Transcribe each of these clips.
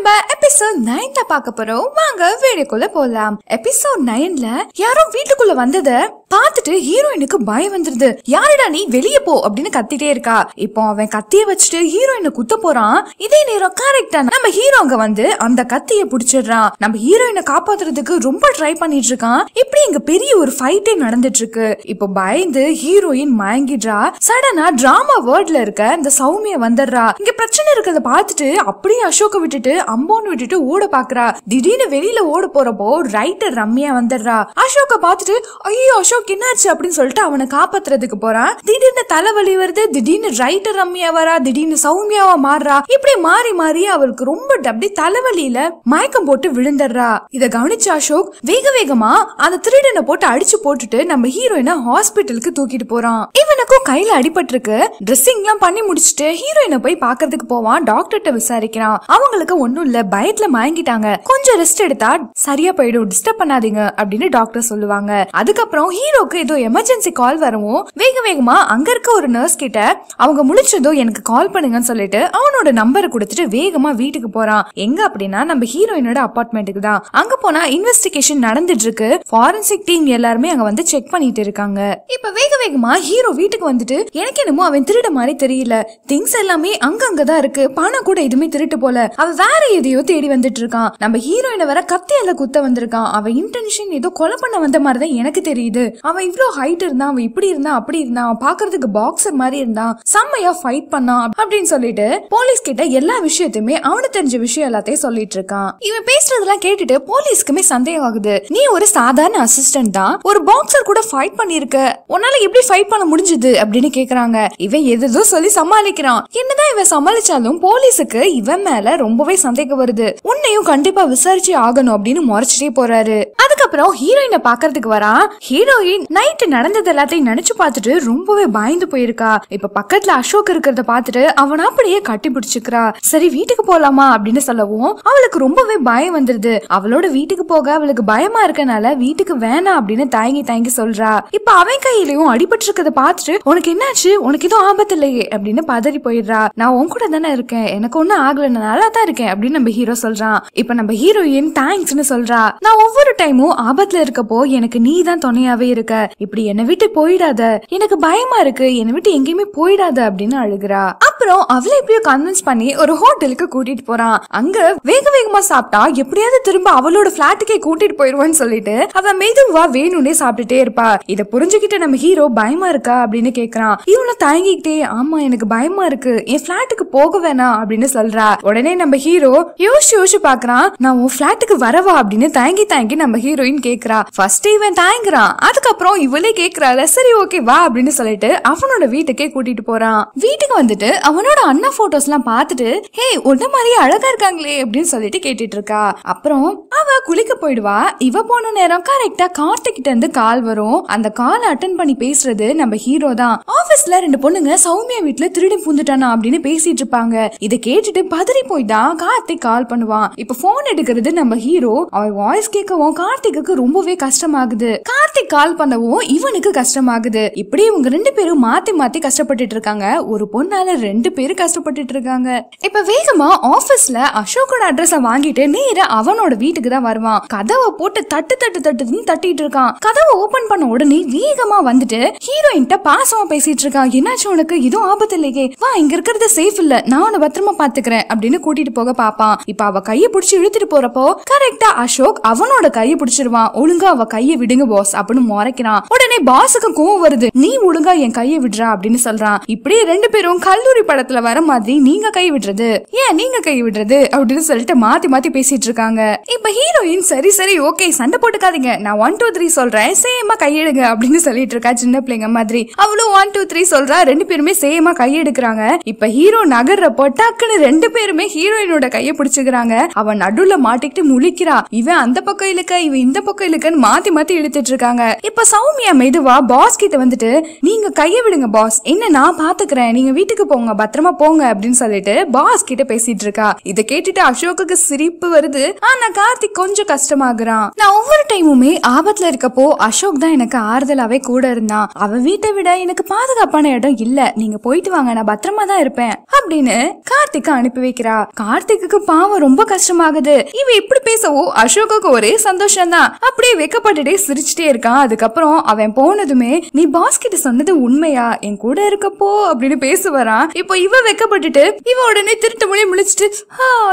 mbak eh episode நைன்ல பாக்க போறோம் வாங்க வீடியோக்குள்ள போலாம் எபிசோட் நைன்ல யாரோ வீட்டுக்குள்ள வந்தத பாத்துட்டு ஹீரோயினுக்கு பயம் வந்துருது யாருடா நீ வெளிய போ அப்படின்னு கத்திட்டே இருக்கா இப்போ அவன் கத்திய வச்சுட்டு ஹீரோயினை குத்த போறான் இதே நேரம் கரெக்டா நம்ம ஹீரோ வந்து அந்த கத்திய புடிச்சிடுறான் நம்ம ஹீரோயினை காப்பாத்துறதுக்கு ரொம்ப ட்ரை பண்ணிட்டு இருக்கான் இப்படி இங்க பெரிய ஒரு ஃபைட்டே நடந்துட்டு இருக்கு இப்போ பயந்து ஹீரோயின் மயங்கிடுறா சடனா டிராமா வேர்ட்ல இருக்க இந்த சௌமிய வந்துடுறா இங்க பிரச்சனை இருக்கிறத பாத்துட்டு அப்படியே அசோக விட்டுட்டு அம்போன்னு விட்டுட்டு ஓட பாக்குறா திடீர்னு வெளியில ஓட போறப்போ ரைட்டர் ரம்யா வந்துடுறா அசோக பாத்துட்டு ஐயோ அசோக் என்னாச்சு அப்படின்னு சொல்லிட்டு அவனை காப்பாத்துறதுக்கு போறான் திடீர்னு தலைவலி வருது திடீர்னு ரைட்டர் ரம்யா வரா திடீர்னு சௌமியாவா மாறுறா இப்படி மாறி மாறி அவருக்கு ரொம்ப அப்படி தலைவலியில மயக்கம் போட்டு விழுந்துடுறா இத கவனிச்ச அசோக் வேக வேகமா அந்த திருடனை போட்டு அடிச்சு போட்டுட்டு நம்ம ஹீரோயினை ஹாஸ்பிட்டலுக்கு தூக்கிட்டு போறான் இவனுக்கும் கையில அடிபட்டிருக்கு டிரெஸ்ஸிங் எல்லாம் பண்ணி முடிச்சுட்டு ஹீரோயினை போய் பாக்குறதுக்கு போவான் டாக்டர்கிட்ட விசாரிக்கிறான் அவங்களுக்கு ஒன்னும் இல்ல பய நைட்ல மயங்கிட்டாங்க கொஞ்சம் ரெஸ்ட் எடுத்தா சரியா போயிடும் டிஸ்டர்ப் பண்ணாதீங்க அப்படின்னு டாக்டர் சொல்லுவாங்க அதுக்கப்புறம் ஹீரோக்கு ஏதோ எமர்ஜென்சி கால் வரவும் வேக வேகமா அங்க இருக்க ஒரு நர்ஸ் கிட்ட அவங்க முடிச்சதும் எனக்கு கால் பண்ணுங்கன்னு சொல்லிட்டு அவனோட நம்பரை கொடுத்துட்டு வேகமா வீட்டுக்கு போறான் எங்க அப்படின்னா நம்ம ஹீரோயினோட அப்பார்ட்மெண்ட்டுக்கு தான் அங்க போனா இன்வெஸ்டிகேஷன் நடந்துட்டு இருக்கு ஃபாரன்சிக் டீம் எல்லாருமே அங்க வந்து செக் பண்ணிட்டு இருக்காங்க இப்ப வேக வேகமா ஹீரோ வீட்டுக்கு வந்துட்டு எனக்கு என்னமோ அவன் திருட மாதிரி தெரியல திங்ஸ் எல்லாமே அங்கதான் இருக்கு பணம் கூட எதுவுமே திருட்டு போல அவ வேற எதையோ தேடி வந்துட்டு இருக்கான் நம்ம ஹீரோயினை வர கத்தி அந்த குத்த வந்திருக்கான் அவ இன்டென்ஷன் ஏதோ கொலை பண்ண வந்த மாதிரிதான் எனக்கு தெரியுது அவன் இவ்வளவு ஹைட் இருந்தான் அவன் இப்படி இருந்தான் அப்படி இருந்தான் அவன் பாக்குறதுக்கு பாக்ஸர் மாதிரி இருந்தான் செம்மையா ஃபைட் பண்ணான் அப்படின்னு சொல்லிட்டு போலீஸ் கிட்ட எல்லா விஷயத்தையுமே அவனு தெரிஞ்ச விஷயம் எல்லாத்தையும் சொல்லிட்டு இருக்கான் இவன் பேசுறதெல்லாம் கேட்டுட்டு போலீஸ்க்குமே சந்தேகம் ஆகுது நீ ஒரு சாதாரண அசிஸ்டன்ட் தான் ஒரு பாக்ஸர் கூட ஃபைட் பண்ணிருக்க உன்னால எப்படி ஃபைட் பண்ண முடிஞ்சது அப்படின்னு கேக்குறாங்க இவன் எதுதோ சொல்லி சமாளிக்கிறான் என்னதான் இவன் சமாளிச்சாலும் போலீஸுக்கு இவன் மேல ரொம்பவே சந்தேகம் வருது உன்னையும் கண்டிப்பா விசாரிச்சு ஆகணும் அப்படின்னு முறைச்சிட்டே போறாரு அதுக்கப்புறம் ஹீரோயினை பாக்குறதுக்கு வரா ஹீரோயின் நைட்டு நடந்தது எல்லாத்தையும் நினைச்சு பார்த்துட்டு ரொம்பவே பயந்து போயிருக்கா இப்ப பக்கத்துல அசோக் இருக்கிறத பாத்துட்டு அவன் அப்படியே கட்டி பிடிச்சுக்கிறா சரி வீட்டுக்கு போலாமா அப்படின்னு சொல்லவும் அவளுக்கு ரொம்பவே பயம் வந்துருது அவளோட வீட்டுக்கு போக அவளுக்கு பயமா இருக்கனால வீட்டுக்கு வேணாம் அப்படின்னு தயங்கி தயங்கி சொல்றா இப்ப அவன் கையிலயும் அடிபட்டு இருக்கிறத பாத்துட்டு உனக்கு என்னாச்சு உனக்கு எதுவும் ஆபத்து இல்லையே அப்படின்னு பதறி போயிடுறா நான் உன் கூட தானே இருக்கேன் எனக்கு ஒன்னும் நல்லா தான் இருக்கேன் அப்படின்னு நம்ம ஹீரோ ஹீரோ சொல்றான் இப்ப நம்ம ஹீரோயின் தேங்க்ஸ்னு சொல்றா நான் ஒவ்வொரு டைமும் ஆபத்துல இருக்கப்போ எனக்கு நீ தான் துணையாவே இருக்க இப்படி என்னை விட்டு போயிடாத எனக்கு பயமா இருக்கு என்னை விட்டு எங்கேயுமே போயிடாத அப்படின்னு அழுகுறா அப்புறம் அவளை எப்படியோ கன்வின்ஸ் பண்ணி ஒரு ஹோட்டலுக்கு கூட்டிட்டு போறான் அங்க வேக வேகமா சாப்பிட்டா எப்படியாவது திரும்ப அவளோட பிளாட்டுக்கே கூட்டிட்டு போயிருவான்னு சொல்லிட்டு அவ மெதுவா வேணும்னே சாப்பிட்டுட்டே இருப்பா இத புரிஞ்சுக்கிட்டு நம்ம ஹீரோ பயமா இருக்கா அப்படின்னு கேக்குறான் இவனும் தயங்கிக்கிட்டே ஆமா எனக்கு பயமா இருக்கு என் பிளாட்டுக்கு போக வேணாம் அப்படின்னு சொல்றா உடனே நம்ம ஹீரோ யோசிச்சு யோசிச்சு பாக்குறான் நான் உன் பிளாட்டுக்கு வரவா அப்படின்னு தயங்கி தயங்கி நம்ம ஹீரோயின் கேக்குறா ஃபர்ஸ்ட் இவன் தயங்குறான் அதுக்கப்புறம் இவளே கேக்குறாள் சரி ஓகே வா அப்படின்னு சொல்லிட்டு அவனோட வீட்டுக்கே கூட்டிட்டு போறான் வீட்டுக்கு வந்துட்டு அவன் அவனோட அண்ணா எல்லாம் பார்த்துட்டு ஹே ஒன்ன மாதிரி அழகா இருக்காங்களே அப்படின்னு சொல்லிட்டு கேட்டுட்டு இருக்கா அப்புறம் அவ குளிக்க போயிடுவா இவ போன நேரம் கரெக்டா கிட்ட இருந்து கால் வரும் அந்த கால் அட்டன் பண்ணி பேசுறது நம்ம ஹீரோ தான் ஆபீஸ்ல ரெண்டு பொண்ணுங்க சௌமியா வீட்டுல திருடி பூந்துட்டானா அப்படின்னு பேசிட்டு இருப்பாங்க இதை கேட்டுட்டு பதறி போய் தான் கார்த்திக் கால் பண்ணுவான் இப்ப போன் எடுக்கிறது நம்ம ஹீரோ அவன் வாய்ஸ் கேட்கவும் கார்த்திக்கு ரொம்பவே கஷ்டமாகுது கார்த்திக் கால் பண்ணவும் இவனுக்கு கஷ்டமாகுது இப்படி இவங்க ரெண்டு பேரும் மாத்தி மாத்தி கஷ்டப்பட்டுட்டு இருக்காங்க ஒரு பொண்ணால ரெண்டு ரெண்டு பேரும் கஷ்டப்பட்டு இருக்காங்க இப்ப வேகமா ஆபீஸ்ல அசோக்கோட அட்ரஸ் வாங்கிட்டு நேர அவனோட வீட்டுக்கு தான் வருவான் கதவை போட்டு தட்டு தட்டு தட்டுன்னு தட்டிட்டு இருக்கான் கதவை ஓபன் பண்ண உடனே வேகமா வந்துட்டு ஹீரோயின்ட்ட பாசமா பேசிட்டு இருக்கான் என்னாச்சு உனக்கு இதுவும் ஆபத்து இல்லையே வா இங்க இருக்கிறது சேஃப் இல்ல நான் உன்னை பத்திரமா பாத்துக்கிறேன் அப்படின்னு கூட்டிட்டு போக பாப்பான் இப்ப அவ கைய பிடிச்சி இழுத்துட்டு போறப்போ கரெக்டா அசோக் அவனோட கைய பிடிச்சிருவான் ஒழுங்கா அவ கைய விடுங்க பாஸ் அப்படின்னு முறைக்கிறான் உடனே பாசுக்கு கோவம் வருது நீ ஒழுங்கா என் கைய விடுறா அப்படின்னு சொல்றான் இப்படியே ரெண்டு பேரும் கல்லூரி பட படத்துல வர மாதிரி நீங்க கை விடுறது ஏன் நீங்க கை விடுறது அப்படின்னு சொல்லிட்டு மாத்தி மாத்தி பேசிட்டு இருக்காங்க இப்ப ஹீரோயின் சரி சரி ஓகே சண்டை போட்டுக்காதீங்க நான் ஒன் டூ த்ரீ சொல்றேன் சேமா கையெடுங்க அப்படின்னு சொல்லிட்டு இருக்கா சின்ன பிள்ளைங்க மாதிரி அவளும் ஒன் டூ த்ரீ சொல்றா ரெண்டு பேருமே சேமா கையெடுக்கிறாங்க இப்ப ஹீரோ நகர்றப்போ டக்குன்னு ரெண்டு பேருமே ஹீரோயினோட கையை பிடிச்சுக்கிறாங்க அவன் நடுவுல மாட்டிக்கிட்டு முழிக்கிறா இவன் அந்த பக்கம் இழுக்க இவன் இந்த பக்கம் இழுக்கன்னு மாத்தி மாத்தி இழுத்துட்டு இருக்காங்க இப்ப சௌமியா மெதுவா பாஸ் கிட்ட வந்துட்டு நீங்க கையை விடுங்க பாஸ் என்ன நான் பாத்துக்கிறேன் நீங்க வீட்டுக்கு போங்க பத்திரமா போங்க அப்படின்னு சொல்லிட்டு பாஸ் கிட்ட பேசிட்டு இருக்கா இத கேட்டுட்டு அசோக்கு சிரிப்பு வருது ஆனா கார்த்திக் கொஞ்சம் கஷ்டமாகறான் நான் ஒவ்வொரு டைமுமே ஆபத்துல இருக்கப்போ அசோக் தான் எனக்கு ஆறுதலாவே கூட இருந்தான் அவ வீட்டை விட எனக்கு பாதுகாப்பான இடம் இல்ல நீங்க போயிட்டு வாங்க நான் பத்திரமா தான் இருப்பேன் அப்படின்னு கார்த்திக் அனுப்பி வைக்கிறா கார்த்திக்கு பாவம் ரொம்ப கஷ்டமாகுது இவ எப்படி பேசவோ அசோக்குக்கு ஒரே சந்தோஷம் தான் அப்படியே வைக்கப்பட்டுட்டே சிரிச்சுட்டே இருக்கான் அதுக்கப்புறம் அவன் போனதுமே நீ பாஸ் கிட்ட சொன்னது உண்மையா என் கூட இருக்கப்போ அப்படின்னு பேச வரான் இப்போ இவ வெக்கப்பட்டுட்டு இவ உடனே திருட்டு மொழி முழிச்சிட்டு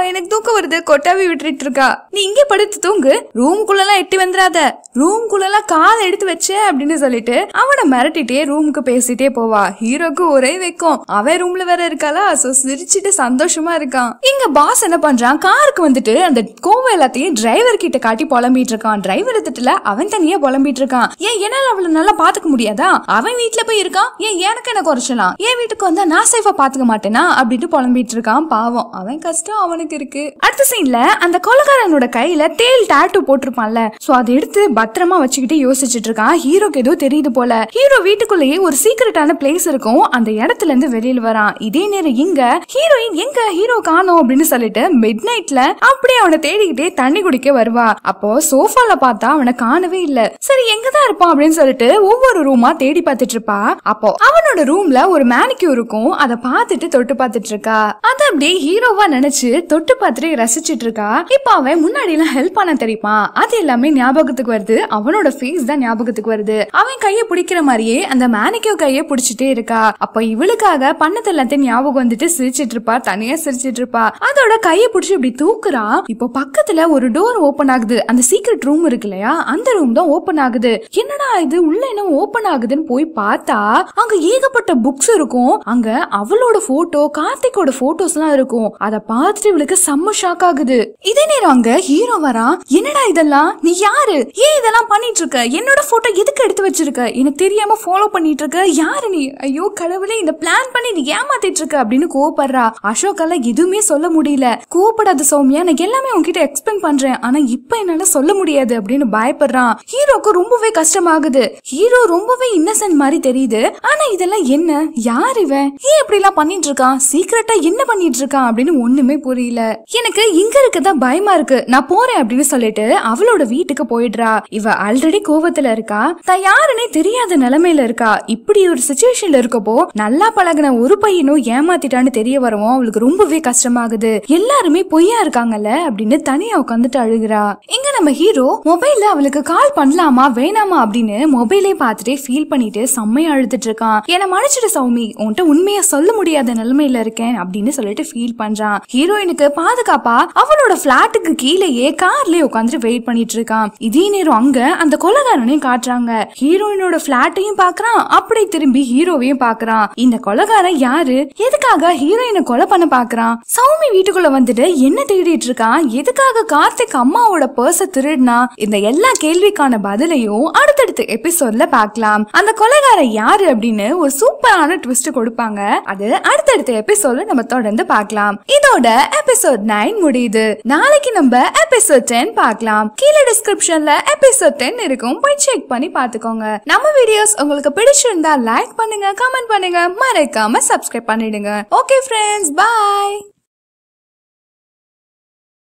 எனக்கு தூக்கம் வருது கொட்டாவி விட்டுட்டு இருக்கா நீ இங்க படுத்து தூங்கு ரூமுக்குள்ள எட்டி வந்துடாத ரூம்குள்ளெல்லாம் காதை எடுத்து வச்சே அப்படின்னு சொல்லிட்டு அவனை மிரட்டிட்டே ரூமுக்கு பேசிட்டே போவா ஹீரோக்கு ஒரே வைக்கும் அவன் ரூம்ல வேற இருக்காளா சோ சிரிச்சுட்டு சந்தோஷமா இருக்கான் இங்க பாஸ் என்ன பண்றான் காருக்கு வந்துட்டு அந்த கோவம் எல்லாத்தையும் டிரைவர் கிட்ட காட்டி புலம்பிட்டு இருக்கான் டிரைவர் திட்டுல அவன் தனியா புலம்பிட்டு இருக்கான் ஏன் என்னால அவளை நல்லா பாத்துக்க முடியாதா அவன் வீட்டுல போய் இருக்கான் ஏன் எனக்கு என்ன குறைச்சலாம் என் வீட்டுக்கு வந்தா நான் சேஃபா பாத்துக்க மாட்டேனா அப்படின்ட்டு புலம்பிட்டு இருக்கான் பாவம் அவன் கஷ்டம் அவனுக்கு இருக்கு அடுத்த சீன்ல அந்த கொலகாரனோட கையில தேல் டாட்டு போட்டிருப்பான்ல சோ அதை எடுத்து பத்திரமா வச்சுக்கிட்டு யோசிச்சுட்டு இருக்கான் ஹீரோக்கு ஏதோ தெரியுது போல ஹீரோ வீட்டுக்குள்ளேயே ஒரு சீக்கிரட்டான பிளேஸ் இருக்கும் அந்த இடத்துல இருந்து வெளியில் வரான் இதே நேரம் இங்க ஹீரோயின் எங்க ஹீரோ காணோம் அப்படின்னு சொல்லிட்டு மிட் நைட்ல அப்படியே அவனை தேடிக்கிட்டே தண்ணி குடிக்க வருவா அப்போ சோஃபால பார்த்தா அவனை காணவே இல்ல சரி எங்கதான் இருப்பான் அப்படின்னு சொல்லிட்டு ஒவ்வொரு ரூமா தேடி பார்த்துட்டு இருப்பா அப்போ அவனோட ரூம்ல ஒரு மேனிக்கு இருக்கும் அதை பார்த்துட்டு தொட்டு பார்த்துட்டு இருக்கா அத அப்படியே ஹீரோவா நினைச்சு தொட்டு பார்த்துட்டு ரசிச்சிட்டு இருக்கா இப்ப அவன் முன்னாடி எல்லாம் ஹெல்ப் பண்ண தெரியுமா அது எல்லாமே ஞாபகத்துக்கு வருது அவளுக்கு அவனோட ஃபேஸ் தான் ஞாபகத்துக்கு வருது அவன் கையை பிடிக்கிற மாதிரியே அந்த மேனிக்கோ கையை பிடிச்சிட்டே இருக்கா அப்ப இவளுக்காக பண்ணது எல்லாத்தையும் ஞாபகம் வந்துட்டு சிரிச்சிட்டு இருப்பா தனியா சிரிச்சிட்டு இருப்பா அதோட கையை பிடிச்சி இப்படி தூக்குறா இப்போ பக்கத்துல ஒரு டோர் ஓபன் ஆகுது அந்த சீக்ரெட் ரூம் இருக்கு இல்லையா அந்த ரூம் தான் ஓபன் ஆகுது என்னடா இது உள்ள என்ன ஓபன் ஆகுதுன்னு போய் பார்த்தா அங்க ஏகப்பட்ட புக்ஸ் இருக்கும் அங்க அவளோட போட்டோ கார்த்திகோட போட்டோஸ் எல்லாம் இருக்கும் அத பார்த்துட்டு இவளுக்கு செம்ம ஷாக் ஆகுது இதே நேரம் அங்க ஹீரோ வரா என்னடா இதெல்லாம் நீ யாரு ஏன் இதெல்லாம் பண்ணிட்டு இருக்க என்னோட போட்டோ எதுக்கு எடுத்து வச்சிருக்க எனக்கு தெரியாம ஃபாலோ பண்ணிட்டு இருக்க யாரு நீ ஐயோ கடவுளே இந்த பிளான் பண்ணி நீ ஏமாத்திட்டு இருக்க அப்படின்னு கோவப்படுறா அசோக்கால எதுவுமே சொல்ல முடியல கோவப்படாத சௌமியா நான் எல்லாமே உன்கிட்ட எக்ஸ்பிளைன் பண்றேன் ஆனா இப்ப என்னால சொல்ல முடியாது அப்படின்னு பயப்படுறான் ஹீரோக்கு ரொம்பவே கஷ்டமாகுது ஹீரோ ரொம்பவே இன்னசென்ட் மாதிரி தெரியுது ஆனா இதெல்லாம் என்ன யார் இவன் ஏன் இப்படி எல்லாம் பண்ணிட்டு இருக்கான் சீக்கிரட்டா என்ன பண்ணிட்டு இருக்கான் அப்படின்னு ஒண்ணுமே புரியல எனக்கு இங்க இருக்கதான் பயமா இருக்கு நான் போறேன் அப்படின்னு சொல்லிட்டு அவளோட வீட்டுக்கு போயிடுறா இவ ஆல்ரெடி கோவத்துல இருக்கா தான் யாருன்னே தெரியாத நிலைமையில இருக்கா இப்படி ஒரு சுச்சுவேஷன்ல இருக்கப்போ நல்லா பழகின ஒரு பையனும் ஏமாத்திட்டான்னு தெரிய வரவும் அவளுக்கு ரொம்பவே கஷ்டமாகுது எல்லாருமே பொய்யா இருக்காங்கல்ல அப்படின்னு தனியா உட்காந்துட்டு அழுகிறா இங்க நம்ம ஹீரோ மொபைல்ல அவளுக்கு கால் பண்ணலாமா வேணாமா அப்படின்னு மொபைலே பார்த்துட்டே ஃபீல் பண்ணிட்டு செம்மையா அழுதுட்டு இருக்கான் என்ன மன்னிச்சிட சௌமி உன்கிட்ட உண்மையா சொல்ல முடியாத நிலைமையில இருக்கேன் அப்படின்னு சொல்லிட்டு ஃபீல் பண்றான் ஹீரோயினுக்கு பாதுகாப்பா அவளோட பிளாட்டுக்கு கீழேயே கார்லயே உட்காந்துட்டு வெயிட் பண்ணிட்டு இருக்கான் இதே நேரம் அங்க அந்த கொலகாரனையும் காட்டுறாங்க ஹீரோயினோட பிளாட்டையும் பாக்குறான் அப்படி திரும்பி ஹீரோவையும் பாக்குறான் இந்த கொலகாரன் யாரு எதுக்காக ஹீரோயினை கொலை பண்ண பாக்குறான் சௌமி வீட்டுக்குள்ள வந்துட்டு என்ன தேடிட்டு இருக்கான் எதுக்காக கார்த்திக் அம்மாவோட பர்ச திருடினா இந்த எல்லா கேள்விக்கான பதிலையும் அடுத்தடுத்த எபிசோட்ல பாக்கலாம் அந்த கொலைகாரன் யாரு அப்படின்னு ஒரு சூப்பரான ட்விஸ்ட் கொடுப்பாங்க அது அடுத்தடுத்த எபிசோட்ல நம்ம தொடர்ந்து பாக்கலாம் இதோட எபிசோட் நைன் முடியுது நாளைக்கு நம்ம எபிசோட் டென் பார்க்கலாம் கீழே டிஸ்கிரிப்ஷன்ல எபிசோட் டென் இருக்கும் போய் செக் பண்ணி பாத்துக்கோங்க நம்ம வீடியோஸ் உங்களுக்கு பிடிச்சிருந்தா லைக் பண்ணுங்க கமெண்ட் பண்ணுங்க மறைக்காம சப்ஸ்கிரைப் பண்ணிடுங்க ஓகே ஃப்ரெண்ட்ஸ் பாய்